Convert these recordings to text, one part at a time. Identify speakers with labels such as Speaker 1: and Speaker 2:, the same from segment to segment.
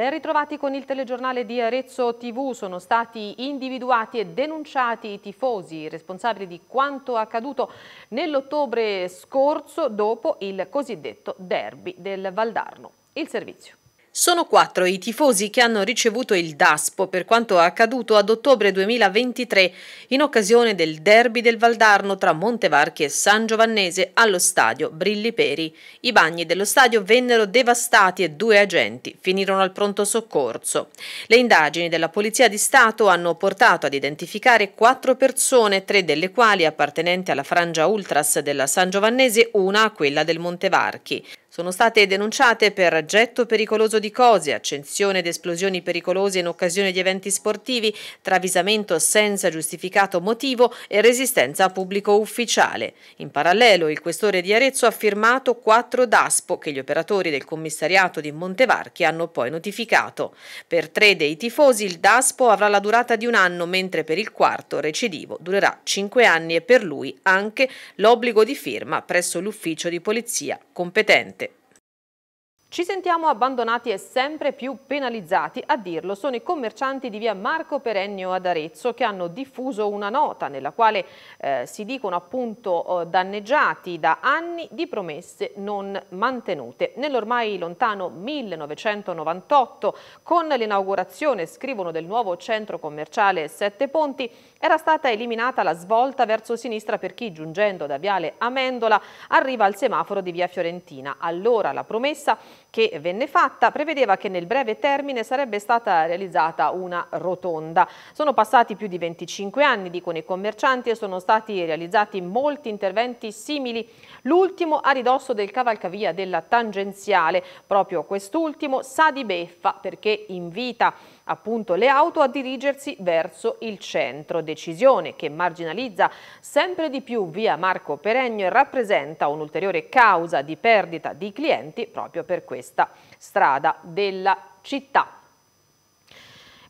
Speaker 1: Ben ritrovati con il telegiornale di Arezzo TV. Sono stati individuati e denunciati i tifosi responsabili di quanto accaduto nell'ottobre scorso dopo il cosiddetto derby del Valdarno. Il servizio. Sono quattro i tifosi che hanno ricevuto il DASPO per quanto accaduto ad ottobre 2023 in occasione del derby del Valdarno tra Montevarchi e San Giovannese allo stadio Brilliperi. I bagni dello stadio vennero devastati e due agenti finirono al pronto soccorso. Le indagini della Polizia di Stato hanno portato ad identificare quattro persone, tre delle quali appartenenti alla frangia ultras della San Giovannese, e una a quella del Montevarchi. Sono state denunciate per getto pericoloso di cose, accensione ed esplosioni pericolose in occasione di eventi sportivi, travisamento senza giustificato motivo e resistenza a pubblico ufficiale. In parallelo il questore di Arezzo ha firmato quattro DASPO che gli operatori del commissariato di Montevarchi hanno poi notificato. Per tre dei tifosi il DASPO avrà la durata di un anno, mentre per il quarto recidivo durerà cinque anni e per lui anche l'obbligo di firma presso l'ufficio di polizia competente. Ci sentiamo abbandonati e sempre più penalizzati, a dirlo sono i commercianti di via Marco Perennio ad Arezzo che hanno diffuso una nota nella quale eh, si dicono appunto eh, danneggiati da anni di promesse non mantenute. Nell'ormai lontano 1998 con l'inaugurazione, scrivono, del nuovo centro commerciale Sette Ponti era stata eliminata la svolta verso sinistra per chi giungendo da viale Amendola arriva al semaforo di via Fiorentina. Allora la promessa che venne fatta prevedeva che nel breve termine sarebbe stata realizzata una rotonda. Sono passati più di 25 anni, dicono i commercianti, e sono stati realizzati molti interventi simili. L'ultimo a ridosso del cavalcavia della tangenziale, proprio quest'ultimo sa di beffa perché invita appunto le auto a dirigersi verso il centro, decisione che marginalizza sempre di più via Marco Peregno e rappresenta un'ulteriore causa di perdita di clienti proprio per questa strada della città.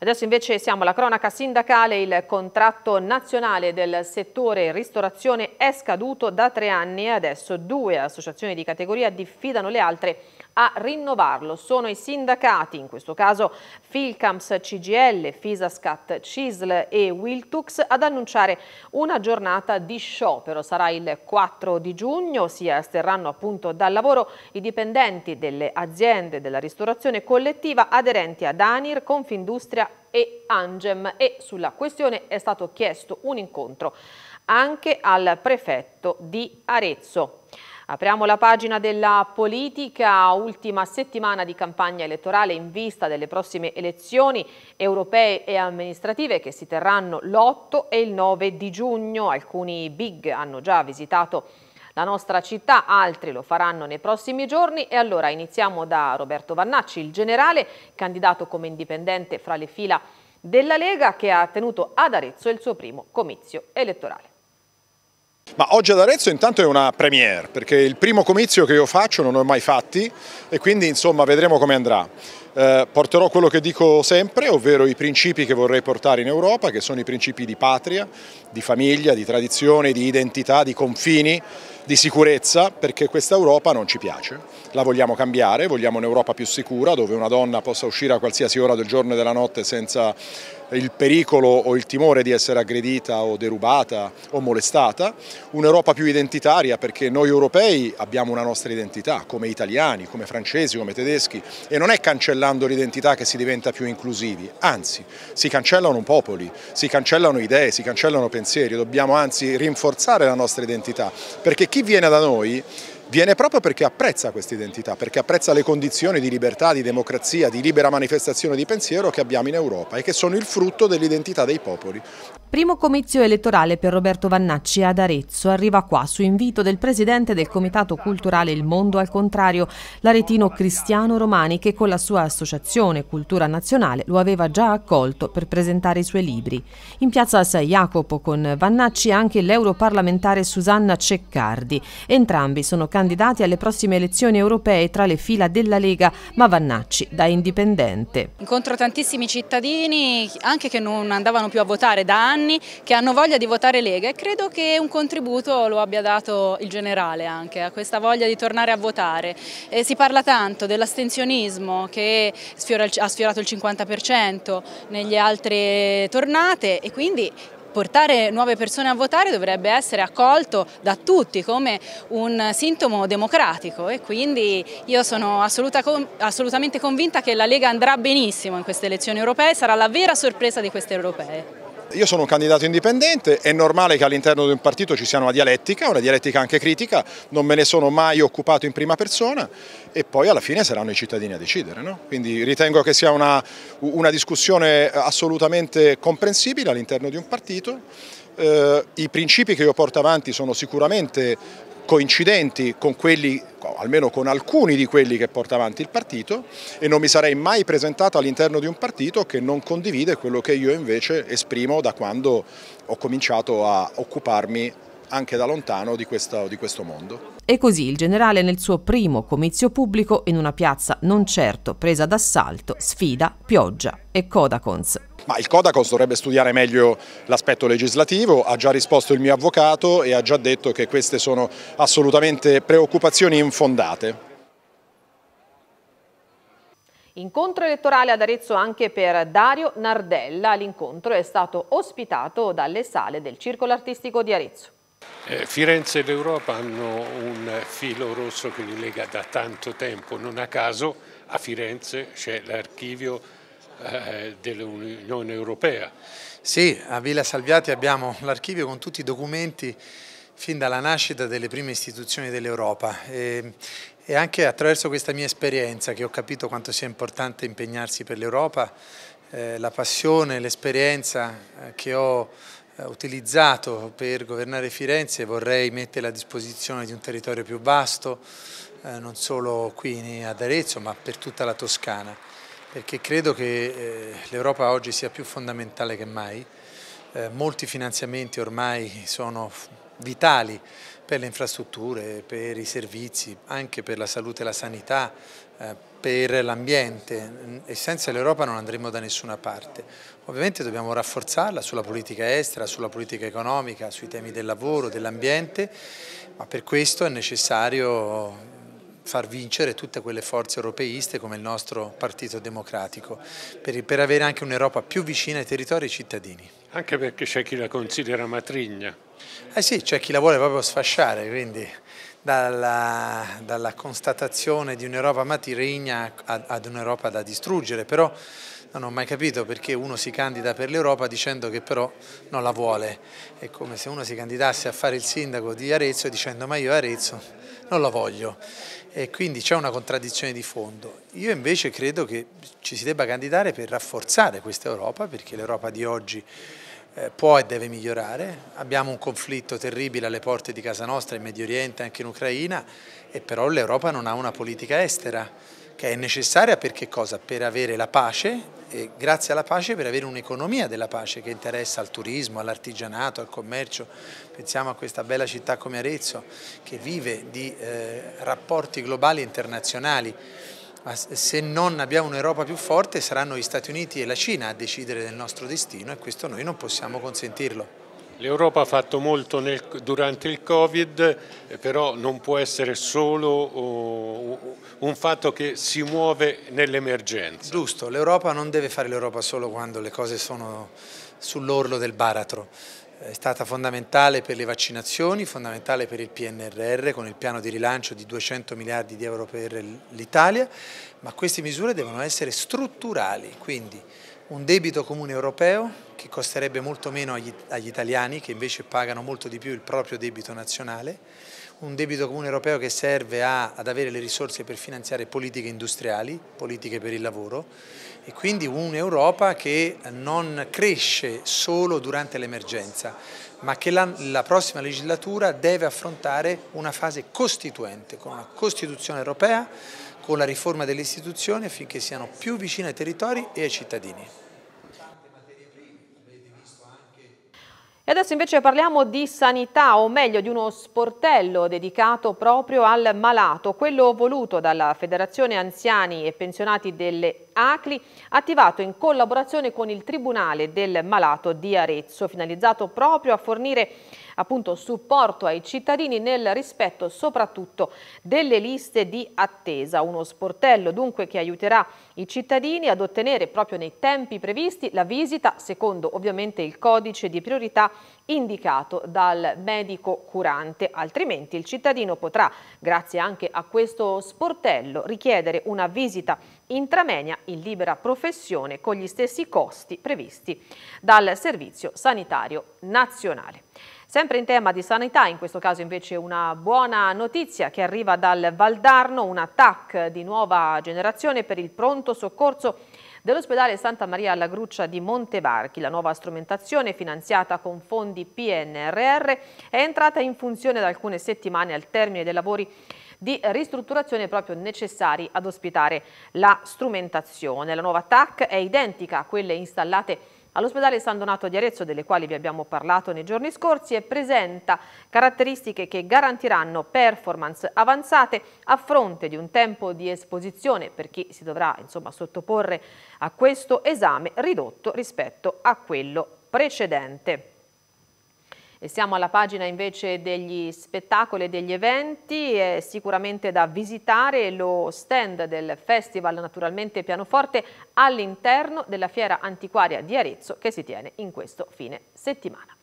Speaker 1: Adesso invece siamo alla cronaca sindacale, il contratto nazionale del settore ristorazione è scaduto da tre anni e adesso due associazioni di categoria diffidano le altre a rinnovarlo. Sono i sindacati, in questo caso Filcams CGL, Fisascat CISL e Wiltux, ad annunciare una giornata di sciopero. Sarà il 4 di giugno, si asterranno appunto dal lavoro i dipendenti delle aziende della ristorazione collettiva aderenti ad Anir, Confindustria e Angem e sulla questione è stato chiesto un incontro anche al prefetto di Arezzo. Apriamo la pagina della politica, ultima settimana di campagna elettorale in vista delle prossime elezioni europee e amministrative che si terranno l'8 e il 9 di giugno. Alcuni big hanno già visitato la nostra città, altri lo faranno nei prossimi giorni e allora iniziamo da Roberto Vannacci, il generale, candidato come indipendente fra le fila della Lega che ha tenuto ad Arezzo il suo primo comizio elettorale.
Speaker 2: Ma oggi ad Arezzo intanto è una premiere, perché il primo comizio che io faccio non ho mai fatti e quindi insomma vedremo come andrà. Eh, porterò quello che dico sempre, ovvero i principi che vorrei portare in Europa, che sono i principi di patria, di famiglia, di tradizione, di identità, di confini, di sicurezza, perché questa Europa non ci piace. La vogliamo cambiare, vogliamo un'Europa più sicura, dove una donna possa uscire a qualsiasi ora del giorno e della notte senza il pericolo o il timore di essere aggredita o derubata o molestata, un'Europa più identitaria perché noi europei abbiamo una nostra identità come italiani, come francesi, come tedeschi e non è cancellando l'identità che si diventa più inclusivi, anzi si cancellano popoli, si cancellano idee, si cancellano pensieri, dobbiamo anzi rinforzare la nostra identità perché chi viene da noi viene proprio perché apprezza questa identità, perché apprezza le condizioni di libertà, di democrazia, di libera manifestazione di pensiero che abbiamo in Europa e che sono il frutto dell'identità dei popoli.
Speaker 1: Primo comizio elettorale per Roberto Vannacci ad Arezzo arriva qua su invito del presidente del Comitato Culturale Il Mondo al Contrario, l'aretino Cristiano Romani che con la sua associazione Cultura Nazionale lo aveva già accolto per presentare i suoi libri. In piazza San Jacopo con Vannacci anche l'europarlamentare Susanna Ceccardi. Entrambi sono candidati candidati alle prossime elezioni europee tra le fila della Lega, ma Vannacci da indipendente. Incontro tantissimi cittadini, anche che non andavano più a votare da anni, che hanno voglia di votare Lega e credo che un contributo lo abbia dato il generale anche a questa voglia di tornare a votare. E si parla tanto dell'astensionismo che ha sfiorato il 50% negli altri tornate e quindi portare nuove persone a votare dovrebbe essere accolto da tutti come un sintomo democratico e quindi io sono assoluta, assolutamente convinta che la Lega andrà benissimo in queste elezioni europee, sarà la vera sorpresa di queste europee.
Speaker 2: Io sono un candidato indipendente, è normale che all'interno di un partito ci sia una dialettica, una dialettica anche critica, non me ne sono mai occupato in prima persona e poi alla fine saranno i cittadini a decidere. No? Quindi ritengo che sia una, una discussione assolutamente comprensibile all'interno di un partito. Eh, I principi che io porto avanti sono sicuramente coincidenti con quelli almeno con alcuni di quelli che porta avanti il partito e non mi sarei mai presentato all'interno di un partito che non condivide quello che io invece esprimo da quando ho cominciato a occuparmi anche da lontano di, questa, di questo mondo.
Speaker 1: E così il generale nel suo primo comizio pubblico in una piazza non certo presa d'assalto sfida Pioggia e Kodakons.
Speaker 2: Ma il Codacos dovrebbe studiare meglio l'aspetto legislativo, ha già risposto il mio avvocato e ha già detto che queste sono assolutamente preoccupazioni infondate.
Speaker 1: Incontro elettorale ad Arezzo anche per Dario Nardella. L'incontro è stato ospitato dalle sale del Circolo Artistico di Arezzo.
Speaker 3: Eh, Firenze ed Europa hanno un filo rosso che li lega da tanto tempo, non a caso a Firenze c'è l'archivio eh, dell'Unione Europea. Sì, a Villa Salviati abbiamo l'archivio con tutti i documenti fin dalla nascita delle prime istituzioni dell'Europa e, e anche attraverso questa mia esperienza che ho capito quanto sia importante impegnarsi per l'Europa, eh, la passione, l'esperienza eh, che ho eh, utilizzato per governare Firenze vorrei metterla a disposizione di un territorio più vasto, eh, non solo qui ad Arezzo ma per tutta la Toscana perché credo che eh, l'Europa oggi sia più fondamentale che mai. Eh, molti finanziamenti ormai sono vitali per le infrastrutture, per i servizi, anche per la salute e la sanità, eh, per l'ambiente e senza l'Europa non andremo da nessuna parte. Ovviamente dobbiamo rafforzarla sulla politica estera, sulla politica economica, sui temi del lavoro, dell'ambiente, ma per questo è necessario far vincere tutte quelle forze europeiste come il nostro Partito Democratico, per, per avere anche un'Europa più vicina ai territori e ai cittadini. Anche perché c'è chi la considera matrigna. Eh sì, c'è chi la vuole proprio sfasciare, quindi dalla, dalla constatazione di un'Europa matrigna ad, ad un'Europa da distruggere, però non ho mai capito perché uno si candida per l'Europa dicendo che però non la vuole. È come se uno si candidasse a fare il sindaco di Arezzo dicendo ma io Arezzo non la voglio. E quindi c'è una contraddizione di fondo. Io invece credo che ci si debba candidare per rafforzare questa Europa perché l'Europa di oggi eh, può e deve migliorare. Abbiamo un conflitto terribile alle porte di casa nostra in Medio Oriente, anche in Ucraina, e però l'Europa non ha una politica estera che è necessaria per, per avere la pace grazie alla pace per avere un'economia della pace che interessa al turismo, all'artigianato, al commercio. Pensiamo a questa bella città come Arezzo che vive di eh, rapporti globali e internazionali. Ma se non abbiamo un'Europa più forte saranno gli Stati Uniti e la Cina a decidere del nostro destino e questo noi non possiamo consentirlo. L'Europa ha fatto molto nel, durante il Covid, eh, però non può essere solo oh, oh, un fatto che si muove nell'emergenza. Giusto, l'Europa non deve fare l'Europa solo quando le cose sono sull'orlo del baratro. È stata fondamentale per le vaccinazioni, fondamentale per il PNRR con il piano di rilancio di 200 miliardi di euro per l'Italia, ma queste misure devono essere strutturali, quindi un debito comune europeo che costerebbe molto meno agli, agli, italiani che invece pagano molto di più il proprio debito nazionale, un debito comune europeo che serve a, ad avere le risorse per finanziare politiche industriali, politiche per il lavoro e quindi un'Europa che non cresce solo durante l'emergenza ma che la, la prossima legislatura deve affrontare una fase costituente con una Costituzione europea con la riforma delle istituzioni affinché siano più vicine ai territori e ai cittadini.
Speaker 1: E adesso invece parliamo di sanità, o meglio di uno sportello dedicato proprio al malato, quello voluto dalla Federazione Anziani e Pensionati delle ACLI, attivato in collaborazione con il Tribunale del Malato di Arezzo, finalizzato proprio a fornire appunto supporto ai cittadini nel rispetto soprattutto delle liste di attesa. Uno sportello dunque che aiuterà i cittadini ad ottenere proprio nei tempi previsti la visita secondo ovviamente il codice di priorità indicato dal medico curante, altrimenti il cittadino potrà, grazie anche a questo sportello, richiedere una visita intramenia in libera professione con gli stessi costi previsti dal Servizio Sanitario Nazionale. Sempre in tema di sanità, in questo caso invece una buona notizia che arriva dal Valdarno, un TAC di nuova generazione per il pronto soccorso dell'ospedale Santa Maria alla Gruccia di Montevarchi. La nuova strumentazione finanziata con fondi PNRR è entrata in funzione da alcune settimane al termine dei lavori di ristrutturazione proprio necessari ad ospitare la strumentazione. La nuova TAC è identica a quelle installate All'ospedale San Donato di Arezzo, delle quali vi abbiamo parlato nei giorni scorsi, e presenta caratteristiche che garantiranno performance avanzate a fronte di un tempo di esposizione per chi si dovrà insomma, sottoporre a questo esame ridotto rispetto a quello precedente. E siamo alla pagina invece degli spettacoli e degli eventi, è sicuramente da visitare lo stand del Festival Naturalmente Pianoforte all'interno della fiera antiquaria di Arezzo che si tiene in questo fine settimana.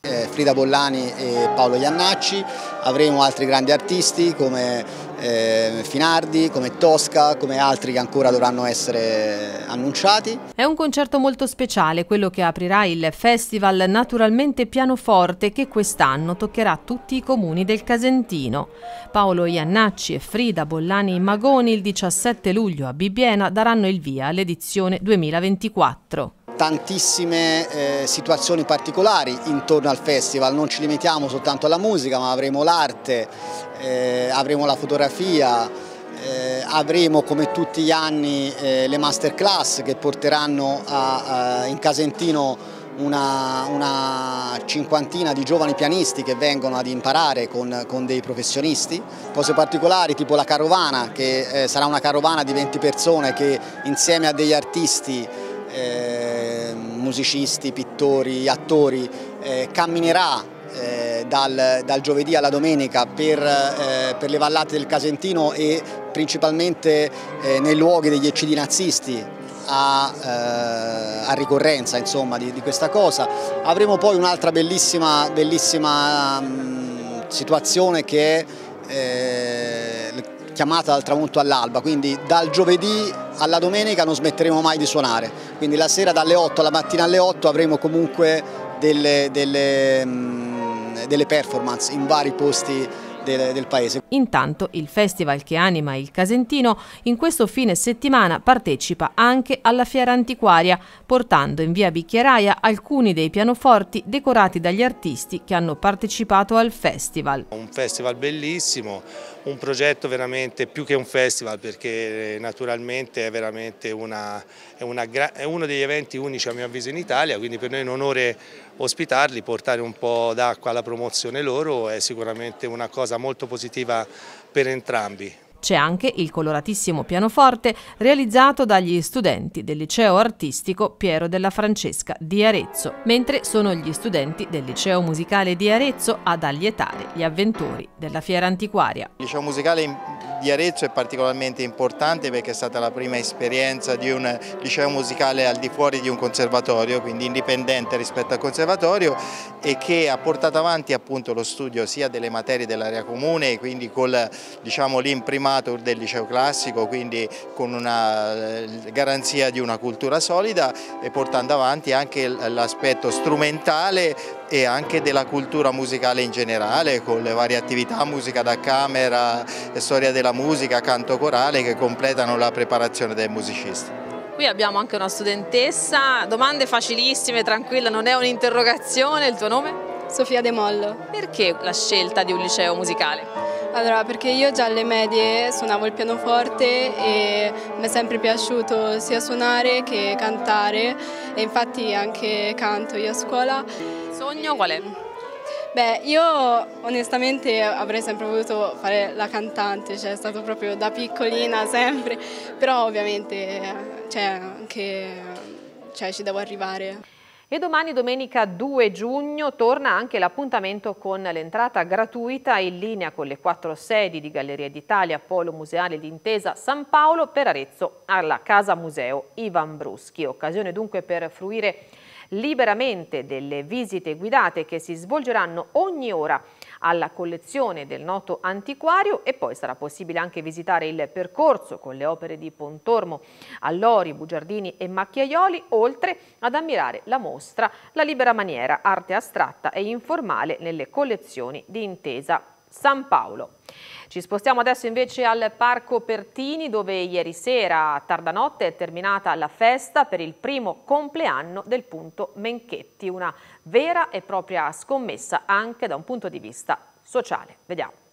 Speaker 4: Eh, Frida Bollani e Paolo Iannacci, avremo altri grandi artisti come eh, Finardi, come Tosca, come altri che ancora dovranno essere annunciati. È un
Speaker 1: concerto molto speciale quello che aprirà il Festival Naturalmente Pianoforte che quest'anno toccherà tutti i comuni del Casentino. Paolo Iannacci e Frida Bollani Magoni il 17 luglio a Bibbiena daranno il via all'edizione 2024
Speaker 4: tantissime eh, situazioni particolari intorno al festival, non ci limitiamo soltanto alla musica ma avremo l'arte, eh, avremo la fotografia, eh, avremo come tutti gli anni eh, le masterclass che porteranno a, a, in Casentino una, una, cinquantina di giovani pianisti che vengono ad imparare con, con dei professionisti. Cose particolari tipo la carovana, che eh, sarà una carovana di 20 persone che insieme a degli artisti, eh, musicisti, pittori, attori, eh, camminerà eh, dal, dal, giovedì alla domenica per, eh, per, le vallate del Casentino e principalmente eh, nei luoghi degli eccidi nazisti a, eh, a ricorrenza insomma, di, di, questa cosa. Avremo poi un'altra bellissima, bellissima mh, situazione che è eh, chiamata dal tramonto all'alba, quindi dal giovedì alla domenica non smetteremo mai di suonare, quindi la sera dalle 8 alla mattina alle 8 avremo comunque delle, delle mh, delle performance in vari posti del, del paese.
Speaker 1: Intanto il festival che anima il Casentino in questo fine settimana partecipa anche alla fiera antiquaria, portando in via Bicchieraia alcuni dei pianoforti decorati dagli artisti che hanno partecipato al festival. Un
Speaker 3: festival bellissimo, un progetto veramente più che un festival perché eh, naturalmente è veramente una, è una, è uno degli eventi unici a mio avviso in Italia, quindi per noi è un onore ospitarli, portare un po' d'acqua alla promozione loro è sicuramente una cosa molto positiva per entrambi.
Speaker 1: C'è anche il coloratissimo pianoforte realizzato dagli studenti del liceo artistico Piero della Francesca di Arezzo, mentre sono gli studenti del liceo musicale di Arezzo ad allietare gli avventori della fiera antiquaria.
Speaker 4: Il liceo musicale di Arezzo è particolarmente importante perché è stata la prima esperienza di un liceo musicale al di fuori di un conservatorio, quindi indipendente rispetto al conservatorio e che ha portato avanti appunto lo studio sia delle materie dell'area comune, quindi con diciamo, formato del liceo classico, quindi con una eh, garanzia di una cultura solida e portando avanti anche l'aspetto strumentale e anche della cultura musicale in generale con le varie attività, musica da camera, eh, storia della musica, canto corale che completano la preparazione del musicista.
Speaker 1: Qui abbiamo anche una studentessa, domande facilissime, tranquilla, non è un'interrogazione, il tuo nome? Sofia De Mollo. Perché la scelta di un liceo musicale? Allora, perché io già alle medie suonavo il pianoforte e mi è sempre piaciuto sia suonare che cantare e infatti anche canto io a scuola. Il sogno qual è? Beh, io onestamente avrei sempre voluto fare la cantante, cioè è stato proprio da piccolina sempre, però ovviamente cioè, anche, cioè, ci devo arrivare. E domani domenica 2 giugno torna anche l'appuntamento con l'entrata gratuita in linea con le quattro sedi di Galleria d'Italia, Polo Museale d'Intesa San Paolo per Arezzo alla Casa Museo Ivan Bruschi. Occasione dunque per fruire liberamente delle visite guidate che si svolgeranno ogni ora alla collezione del noto antiquario e poi sarà possibile anche visitare il percorso con le opere di Pontormo, Allori, Bugiardini e Macchiaioli, oltre ad ammirare la mostra La libera maniera, arte astratta e informale nelle collezioni di Intesa San Paolo. Ci spostiamo adesso invece al Parco Pertini dove ieri sera a tarda notte è terminata la festa per il primo compleanno del punto Menchetti, una vera e propria scommessa anche da un punto di vista sociale. Vediamo.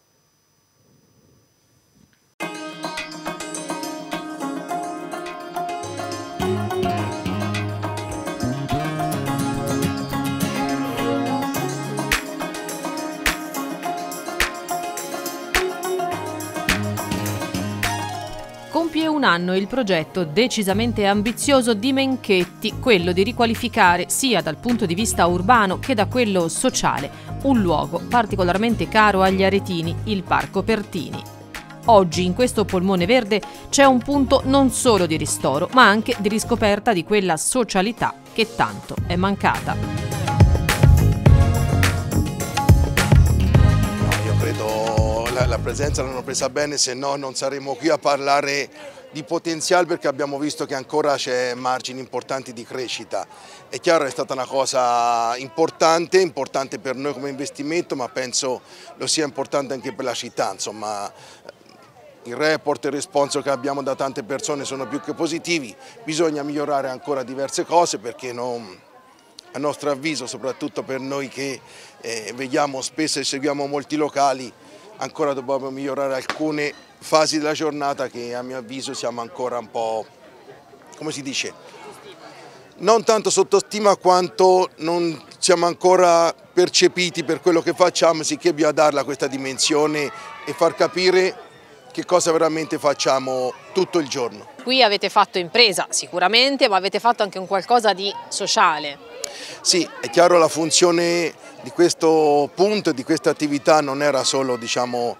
Speaker 1: anno il progetto decisamente ambizioso di Menchetti, quello di riqualificare sia dal punto di vista urbano che da quello sociale un luogo particolarmente caro agli aretini, il Parco Pertini. Oggi in questo polmone verde c'è un punto non solo di ristoro, ma anche di riscoperta di quella socialità che tanto è mancata.
Speaker 5: No, io credo la, la presenza l'hanno presa bene, se no non saremmo qui a parlare di potenziale perché abbiamo visto che ancora c'è margini importanti di crescita. È chiaro è stata una cosa importante, importante per noi come investimento ma penso lo sia importante anche per la città, insomma il report e il responso che abbiamo da tante persone sono più che positivi, bisogna migliorare ancora diverse cose perché non, a nostro avviso, soprattutto per noi che eh, vediamo spesso e seguiamo molti locali, ancora dobbiamo migliorare alcune fasi della giornata che a mio avviso siamo ancora un po', come si dice, non tanto sottostima quanto non siamo ancora percepiti per quello che facciamo, sicché bisogna darla questa dimensione e far capire che cosa veramente facciamo tutto il giorno.
Speaker 1: Qui avete fatto impresa sicuramente, ma avete fatto anche un qualcosa di sociale.
Speaker 5: Sì, è chiaro la funzione di questo punto, di questa attività non era solo diciamo,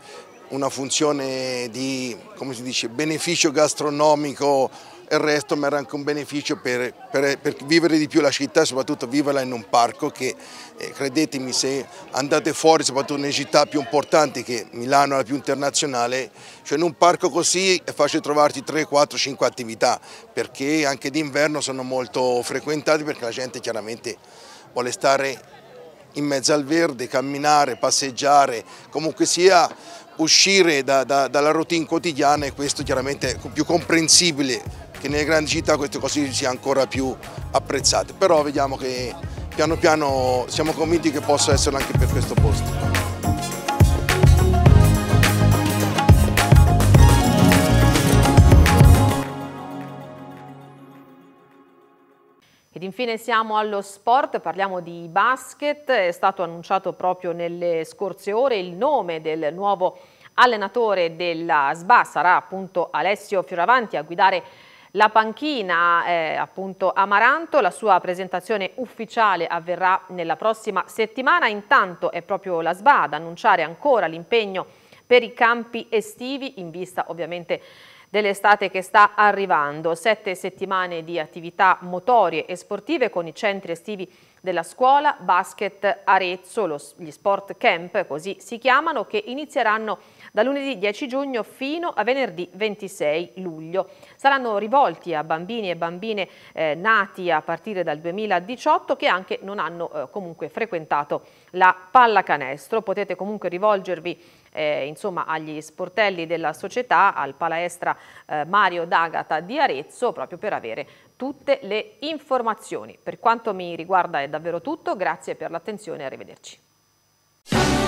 Speaker 5: una funzione di dice, beneficio gastronomico e il resto ma era anche un beneficio per, per, per, vivere di più la città e soprattutto viverla in un parco che eh, credetemi se andate fuori soprattutto nelle città più importanti che Milano è la più internazionale cioè in un parco così è facile trovarti 3, 4, 5 attività perché anche d'inverno sono molto frequentati perché la gente chiaramente vuole stare in mezzo al verde, camminare, passeggiare, comunque sia uscire da, da, dalla routine quotidiana e questo chiaramente è più comprensibile che nelle grandi città queste cose siano ancora più apprezzate, però vediamo che piano piano siamo convinti che possa essere anche per questo posto.
Speaker 1: Ed infine siamo allo sport, parliamo di basket, è stato annunciato proprio nelle scorse ore il nome del nuovo allenatore della SBA, sarà appunto Alessio Fioravanti a guidare la panchina eh, appunto Amaranto, la sua presentazione ufficiale avverrà nella prossima settimana, intanto è proprio la SBA ad annunciare ancora l'impegno per i campi estivi in vista ovviamente dell'estate che sta arrivando. Sette settimane di attività motorie e sportive con i centri estivi della scuola, basket Arezzo, lo, gli sport camp, così si chiamano, che inizieranno da lunedì 10 giugno fino a venerdì 26 luglio. Saranno rivolti a bambini e bambine eh, nati a partire dal 2018 che anche non hanno eh, comunque frequentato la pallacanestro. Potete comunque rivolgervi eh, insomma, agli sportelli della società, al Palaestra eh, Mario D'Agata di Arezzo, proprio per avere tutte le informazioni. Per quanto mi riguarda è davvero tutto, grazie per l'attenzione e arrivederci.